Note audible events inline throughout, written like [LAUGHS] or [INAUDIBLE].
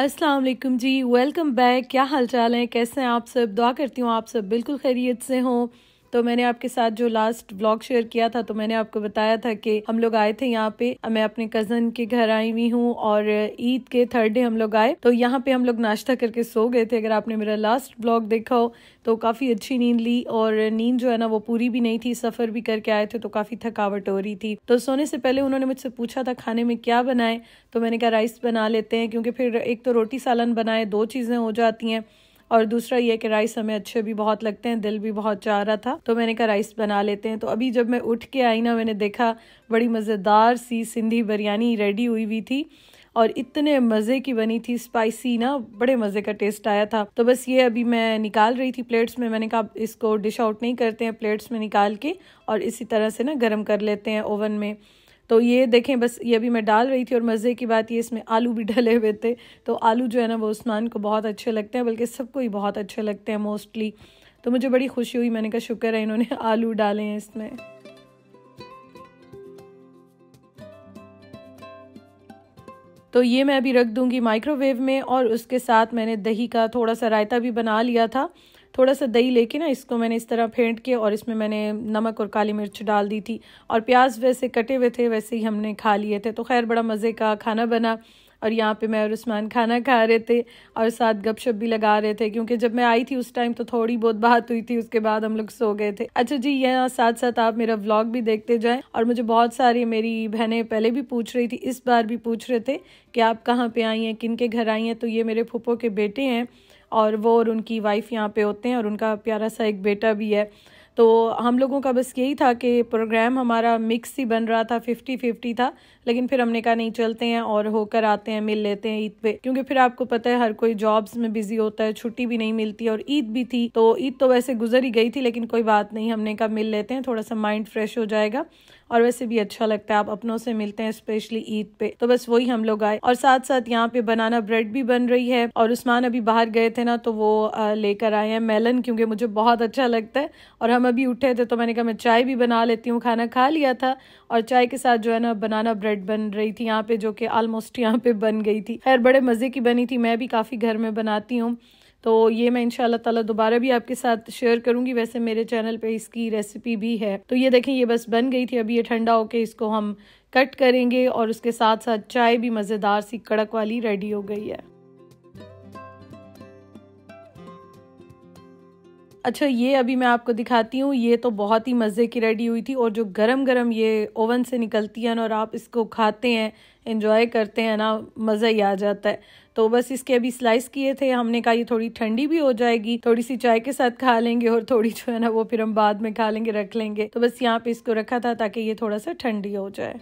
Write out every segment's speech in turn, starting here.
अस्सलाम वालेकुम जी welcome back क्या हाल चाल है कैसे हैं आप सब दुआ करती हूँ आप सब बिल्कुल खैरियत से हों तो मैंने आपके साथ जो लास्ट ब्लॉग शेयर किया था तो मैंने आपको बताया था कि हम लोग आए थे यहाँ पे मैं अपने कजन के घर आई हुई हूँ और ईद के थर्ड डे हम लोग आए तो यहाँ पे हम लोग नाश्ता करके सो गए थे अगर आपने मेरा लास्ट ब्लॉग देखा हो तो काफ़ी अच्छी नींद ली और नींद जो है ना वो पूरी भी नहीं थी सफ़र भी करके आए थे तो काफ़ी थकावट हो रही थी तो सोने से पहले उन्होंने मुझसे पूछा था खाने में क्या बनाए तो मैंने कहा राइस बना लेते हैं क्योंकि फिर एक तो रोटी सालन बनाए दो चीज़ें हो जाती हैं और दूसरा ये कि राइस हमें अच्छे भी बहुत लगते हैं दिल भी बहुत चाह रहा था तो मैंने कहा राइस बना लेते हैं तो अभी जब मैं उठ के आई ना मैंने देखा बड़ी मज़ेदार सी सिंधी बिरयानी रेडी हुई हुई थी और इतने मज़े की बनी थी स्पाइसी ना बड़े मज़े का टेस्ट आया था तो बस ये अभी मैं निकाल रही थी प्लेट्स में मैंने कहा इसको डिश आउट नहीं करते हैं प्लेट्स में निकाल के और इसी तरह से ना गर्म कर लेते हैं ओवन में तो ये देखें बस ये अभी मैं डाल रही थी और मज़े की बात ये इसमें आलू भी [LAUGHS] डले हुए थे तो आलू जो है ना वो उस्मान को बहुत अच्छे लगते हैं बल्कि सबको ही बहुत अच्छे लगते हैं मोस्टली तो मुझे बड़ी खुशी हुई मैंने कहा शुक्र है इन्होंने [LAUGHS] आलू डाले हैं इसमें तो ये मैं अभी रख दूंगी माइक्रोवेव में और उसके साथ मैंने दही का थोड़ा सा रायता भी बना लिया था थोड़ा सा दही लेके ना इसको मैंने इस तरह फेंट के और इसमें मैंने नमक और काली मिर्च डाल दी थी और प्याज वैसे कटे हुए थे वैसे ही हमने खा लिए थे तो खैर बड़ा मज़े का खाना बना और यहाँ पे मैं और उस्मान खाना खा रहे थे और साथ गपशप भी लगा रहे थे क्योंकि जब मैं आई थी उस टाइम तो थोड़ी बहुत बात हुई थी उसके बाद हम लोग सो गए थे अच्छा जी यहाँ साथ साथ आप मेरा व्लॉग भी देखते जाएं और मुझे बहुत सारी मेरी बहनें पहले भी पूछ रही थी इस बार भी पूछ रहे थे कि आप कहाँ पर आई हैं किन के घर आई हैं तो ये मेरे फूफो के बेटे हैं और वो और उनकी वाइफ यहाँ पे होते हैं और उनका प्यारा सा एक बेटा भी है तो हम लोगों का बस यही था कि प्रोग्राम हमारा मिक्स ही बन रहा था फिफ्टी फिफ्टी था लेकिन फिर हमने कहा नहीं चलते हैं और होकर आते हैं मिल लेते हैं ईद पे क्योंकि फिर आपको पता है हर कोई जॉब्स में बिजी होता है छुट्टी भी नहीं मिलती और ईद भी थी तो ईद तो वैसे गुजर ही गई थी लेकिन कोई बात नहीं हमने कहा मिल लेते हैं थोड़ा सा माइंड फ्रेश हो जाएगा और वैसे भी अच्छा लगता है आप अपनों से मिलते हैं स्पेशली ईद पे तो बस वही हम लोग आए और साथ साथ यहाँ पे बनाना ब्रेड भी बन रही है और उस्मान अभी बाहर गए थे ना तो वो लेकर आए हैं मेलन क्योंकि मुझे बहुत अच्छा लगता है और हम अभी उठे थे तो मैंने कहा मैं चाय भी बना लेती हूँ खाना खा लिया था और चाय के साथ जो है ना बनाना ब्रेड ब्रेड बन रही थी यहाँ पे जो कि आलमोस्ट यहाँ पे बन गई थी खैर बड़े मज़े की बनी थी मैं भी काफ़ी घर में बनाती हूँ तो ये मैं इनशाला तला दोबारा भी आपके साथ शेयर करूंगी वैसे मेरे चैनल पे इसकी रेसिपी भी है तो ये देखें ये बस बन गई थी अभी ये ठंडा होके इसको हम कट करेंगे और उसके साथ साथ चाय भी मज़ेदार सी कड़क वाली रेडी हो गई है अच्छा ये अभी मैं आपको दिखाती हूँ ये तो बहुत ही मज़े की रेडी हुई थी और जो गरम गरम ये ओवन से निकलती है ना और आप इसको खाते हैं इन्जॉय करते हैं ना मज़ा ही आ जाता है तो बस इसके अभी स्लाइस किए थे हमने कहा ये थोड़ी ठंडी भी हो जाएगी थोड़ी सी चाय के साथ खा लेंगे और थोड़ी जो है ना वो फिर हम बाद में खा लेंगे रख लेंगे तो बस यहाँ पे इसको रखा था ताकि ये थोड़ा सा ठंडी हो जाए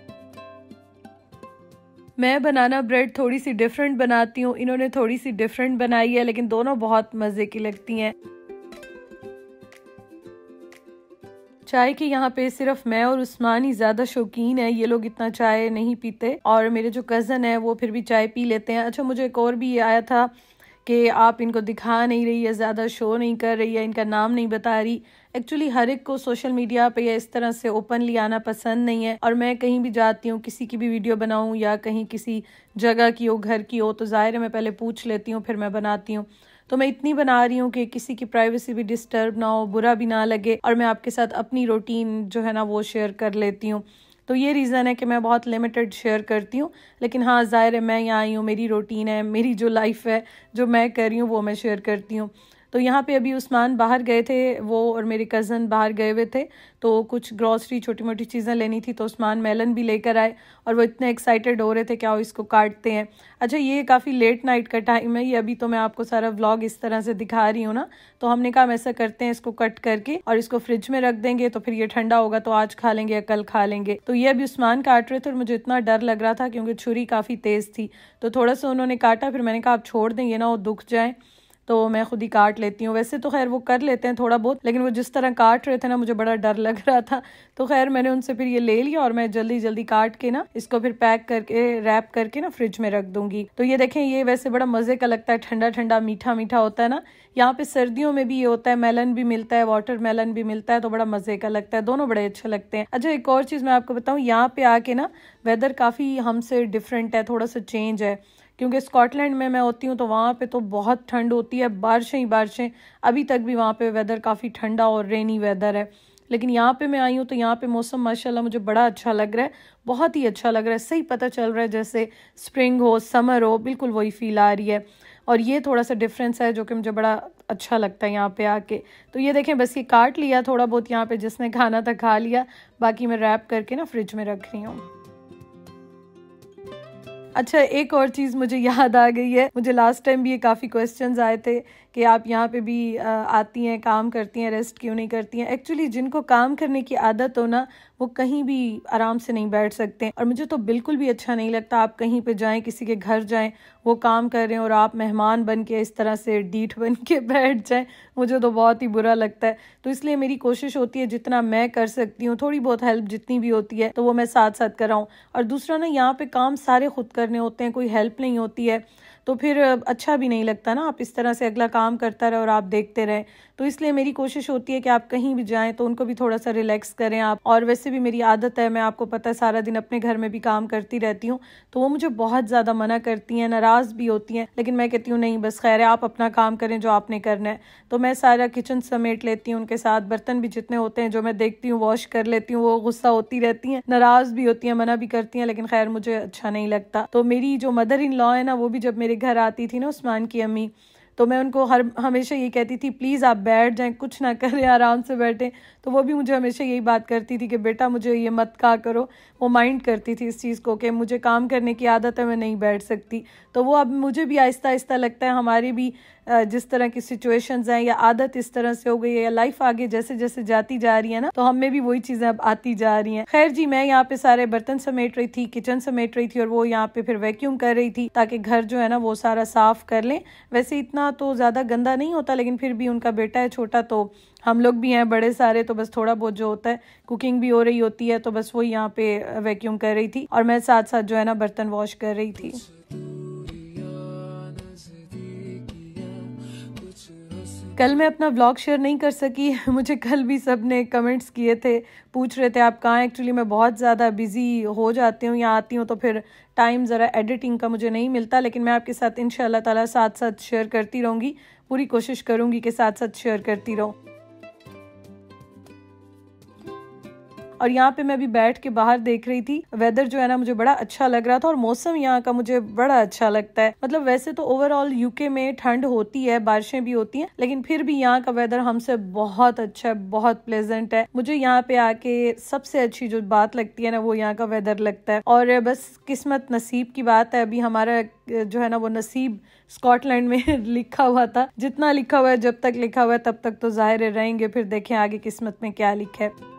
मैं बनाना ब्रेड थोड़ी सी डिफरेंट बनाती हूँ इन्होंने थोड़ी सी डिफरेंट बनाई है लेकिन दोनों बहुत मज़े की लगती हैं चाय के यहाँ पे सिर्फ मैं और उस्मान ही ज्यादा शौकीन है ये लोग इतना चाय नहीं पीते और मेरे जो कज़न है वो फिर भी चाय पी लेते हैं अच्छा मुझे एक और भी ये आया था कि आप इनको दिखा नहीं रही है ज़्यादा शो नहीं कर रही है इनका नाम नहीं बता रही एक्चुअली हर एक को सोशल मीडिया पे या इस तरह से ओपनली आना पसंद नहीं है और मैं कहीं भी जाती हूँ किसी की भी वीडियो बनाऊँ या कहीं किसी जगह की हो घर की हो तो ज़ाहिर है मैं पहले पूछ लेती हूँ फिर मैं बनाती हूँ तो मैं इतनी बना रही हूँ कि किसी की प्राइवेसी भी डिस्टर्ब ना हो बुरा भी ना लगे और मैं आपके साथ अपनी रूटीन जो है ना वो शेयर कर लेती हूँ तो ये रीज़न है कि मैं बहुत लिमिटेड शेयर करती हूँ लेकिन हाँ ज़ाहिर है मैं यहाँ आई हूँ मेरी रूटीन है मेरी जो लाइफ है जो मैं कर रही हूँ वो मैं शेयर करती हूँ तो यहाँ पे अभी उस्मान बाहर गए थे वो और मेरे कज़न बाहर गए हुए थे तो कुछ ग्रॉसरी छोटी मोटी चीज़ें लेनी थी तो उस्मान मेलन भी लेकर आए और वो इतने एक्साइटेड हो रहे थे क्या इसको काटते हैं अच्छा ये काफ़ी लेट नाइट का टाइम है ये अभी तो मैं आपको सारा व्लॉग इस तरह से दिखा रही हूँ ना तो हमने कहा हम ऐसा करते हैं इसको कट करके और इसको फ्रिज में रख देंगे तो फिर ये ठंडा होगा तो आज खा लेंगे या कल खा लेंगे तो ये अभी उस्मान काट रहे थे और मुझे इतना डर लग रहा था क्योंकि छुरी काफ़ी तेज़ थी तो थोड़ा सा उन्होंने काटा फिर मैंने कहा आप छोड़ दें ये ना वो दुख जाए तो मैं खुद ही काट लेती हूँ वैसे तो खैर वो कर लेते हैं थोड़ा बहुत लेकिन वो जिस तरह काट रहे थे ना मुझे बड़ा डर लग रहा था तो खैर मैंने उनसे फिर ये ले लिया और मैं जल्दी जल्दी काट के ना इसको फिर पैक करके रैप करके ना फ्रिज में रख दूंगी तो ये देखें ये वैसे बड़ा मज़े का लगता है ठंडा ठंडा मीठा मीठा होता है ना यहाँ पे सर्दियों में भी ये होता है मेलन भी मिलता है वाटर मेलन भी मिलता है तो बड़ा मज़े का लगता है दोनों बड़े अच्छे लगते हैं अच्छा एक और चीज़ मैं आपको बताऊँ यहाँ पे आके ना वेदर काफ़ी हमसे डिफरेंट है थोड़ा सा चेंज है क्योंकि स्कॉटलैंड में मैं होती हूँ तो वहाँ पे तो बहुत ठंड होती है बारिशें ही बारिशें अभी तक भी वहाँ पे वेदर काफ़ी ठंडा और रेनी वेदर है लेकिन यहाँ पे मैं आई हूँ तो यहाँ पे मौसम माशाल्लाह मुझे बड़ा अच्छा लग रहा है बहुत ही अच्छा लग रहा है सही पता चल रहा है जैसे स्प्रिंग हो समर हो बिल्कुल वही फील आ रही है और ये थोड़ा सा डिफरेंस है जो कि मुझे बड़ा अच्छा लगता है यहाँ पे आके तो ये देखें बस ये काट लिया थोड़ा बहुत यहाँ पे जिसने खाना था खा लिया बाकी मैं रैप करके ना फ्रिज में रख रही हूँ अच्छा एक और चीज़ मुझे याद आ गई है मुझे लास्ट टाइम भी ये काफ़ी क्वेश्चन आए थे कि आप यहाँ पे भी आती हैं काम करती हैं रेस्ट क्यों नहीं करती हैं एक्चुअली जिनको काम करने की आदत हो ना वो कहीं भी आराम से नहीं बैठ सकते और मुझे तो बिल्कुल भी अच्छा नहीं लगता आप कहीं पे जाएं किसी के घर जाएं वो काम कर रहे हैं और आप मेहमान बन के इस तरह से डीठ [LAUGHS] बन के बैठ जाएं मुझे तो बहुत ही बुरा लगता है तो इसलिए मेरी कोशिश होती है जितना मैं कर सकती हूँ थोड़ी बहुत हेल्प जितनी भी होती है तो वो मैं साथ साथ कराऊँ और दूसरा ना यहाँ पर काम सारे खुद करने होते हैं कोई हेल्प नहीं होती है तो फिर अच्छा भी नहीं लगता ना आप इस तरह से अगला काम करता रहे और आप देखते रहे तो इसलिए मेरी कोशिश होती है कि आप कहीं भी जाएँ तो उनको भी थोड़ा सा रिलैक्स करें आप और वैसे भी मेरी आदत है मैं आपको पता है सारा दिन अपने घर में भी काम करती रहती हूँ तो वो मुझे बहुत ज़्यादा मना करती हैं नाराज़ भी होती हैं लेकिन मैं कहती हूँ नहीं बस खैर है आप अपना काम करें जो आपने करना है तो मैं सारा किचन समेट लेती हूँ उनके साथ बर्तन भी जितने होते हैं जो मैं देखती हूँ वॉश कर लेती हूँ वो गुस्सा होती रहती हैं नाराज़ भी होती हैं मना भी करती हैं लेकिन खैर मुझे अच्छा नहीं लगता तो मेरी जो मदर इन लॉ है ना वो भी जब मेरे घर आती थी ना उस्मान की अम्मी तो मैं उनको हर हमेशा ये कहती थी प्लीज़ आप बैठ जाएं कुछ ना करें आराम से बैठें तो वो भी मुझे हमेशा यही बात करती थी कि बेटा मुझे ये मत कहा करो वो माइंड करती थी इस चीज़ को कि मुझे काम करने की आदत है मैं नहीं बैठ सकती तो वो अब मुझे भी आहिस्ता आहिस्ता लगता है हमारी भी जिस तरह की सिचुएशंस हैं या आदत इस तरह से हो गई है या लाइफ आगे जैसे जैसे जाती जा रही है ना तो हमें भी वही चीजें अब आती जा रही हैं खैर जी मैं यहाँ पे सारे बर्तन समेट रही थी किचन समेट रही थी और वो यहाँ पे फिर वैक्यूम कर रही थी ताकि घर जो है ना वो सारा साफ कर लें वैसे इतना तो ज्यादा गंदा नहीं होता लेकिन फिर भी उनका बेटा है छोटा तो हम लोग भी हैं बड़े सारे तो बस थोड़ा बहुत जो होता है कुकिंग भी हो रही होती है तो बस वो यहाँ पे वैक्यूम कर रही थी और मैं साथ साथ जो है ना बर्तन वॉश कर रही थी कल मैं अपना ब्लॉग शेयर नहीं कर सकी [LAUGHS] मुझे कल भी सब ने कमेंट्स किए थे पूछ रहे थे आप कहाँ एक्चुअली मैं बहुत ज़्यादा बिज़ी हो जाती हूँ या आती हूँ तो फिर टाइम ज़रा एडिटिंग का मुझे नहीं मिलता लेकिन मैं आपके साथ इन ताला साथ साथ शेयर करती रहूँगी पूरी कोशिश करूँगी कि साथ साथ शेयर करती रहूँ और यहाँ पे मैं अभी बैठ के बाहर देख रही थी वेदर जो है ना मुझे बड़ा अच्छा लग रहा था और मौसम यहाँ का मुझे बड़ा अच्छा लगता है मतलब वैसे तो ओवरऑल यूके में ठंड होती है बारिशें भी होती हैं लेकिन फिर भी यहाँ का वेदर हमसे बहुत अच्छा है बहुत प्लेजेंट है मुझे यहाँ पे आके सबसे अच्छी जो बात लगती है ना वो यहाँ का वेदर लगता है और बस किस्मत नसीब की बात है अभी हमारा जो है ना वो नसीब स्कॉटलैंड में [LAUGHS] लिखा हुआ था जितना लिखा हुआ है जब तक लिखा हुआ है तब तक तो जाहिर रहेंगे फिर देखें आगे किस्मत में क्या लिखा है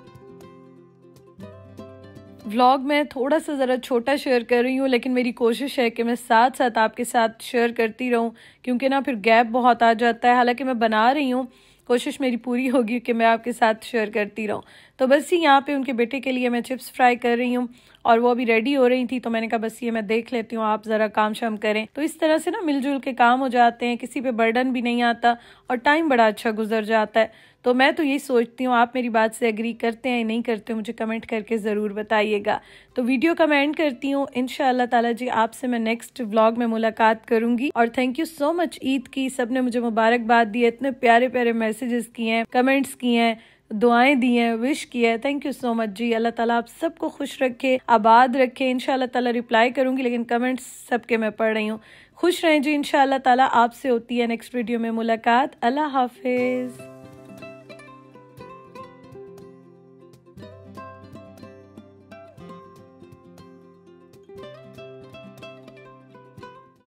व्लॉग मैं थोड़ा सा ज़रा छोटा शेयर कर रही हूँ लेकिन मेरी कोशिश है कि मैं साथ साथ आपके साथ शेयर करती रहूँ क्योंकि ना फिर गैप बहुत आ जाता है हालांकि मैं बना रही हूँ कोशिश मेरी पूरी होगी कि मैं आपके साथ शेयर करती रहूँ तो बस ही यहाँ पे उनके बेटे के लिए मैं चिप्स फ्राई कर रही हूँ और वो अभी रेडी हो रही थी तो मैंने कहा बस ये मैं देख लेती हूँ आप ज़रा काम शाम करें तो इस तरह से ना मिलजुल के काम हो जाते हैं किसी पे बर्डन भी नहीं आता और टाइम बड़ा अच्छा गुजर जाता है तो मैं तो यही सोचती हूँ आप मेरी बात से एग्री करते हैं या नहीं करते हैं मुझे कमेंट करके ज़रूर बताइएगा तो वीडियो का मैं एंड करती हूँ इन ताला जी आपसे मैं नेक्स्ट व्लॉग में मुलाकात करूंगी और thank you so much Eid की सबने मुझे मुबारकबाद दी है इतने प्यारे प्यारे मैसेजेस किए हैं कमेंट्स किए हैं दुआएं दी हैं विश किया है थैंक यू सो मच जी अल्लाह ताला आप सबको खुश रखे आबाद रखे इन ताला रिप्लाई करूंगी लेकिन कमेंट्स सबके मैं पढ़ रही हूँ खुश रहें जी इन ताला आपसे होती है नेक्स्ट वीडियो में मुलाकात अल्लाह हाफिज़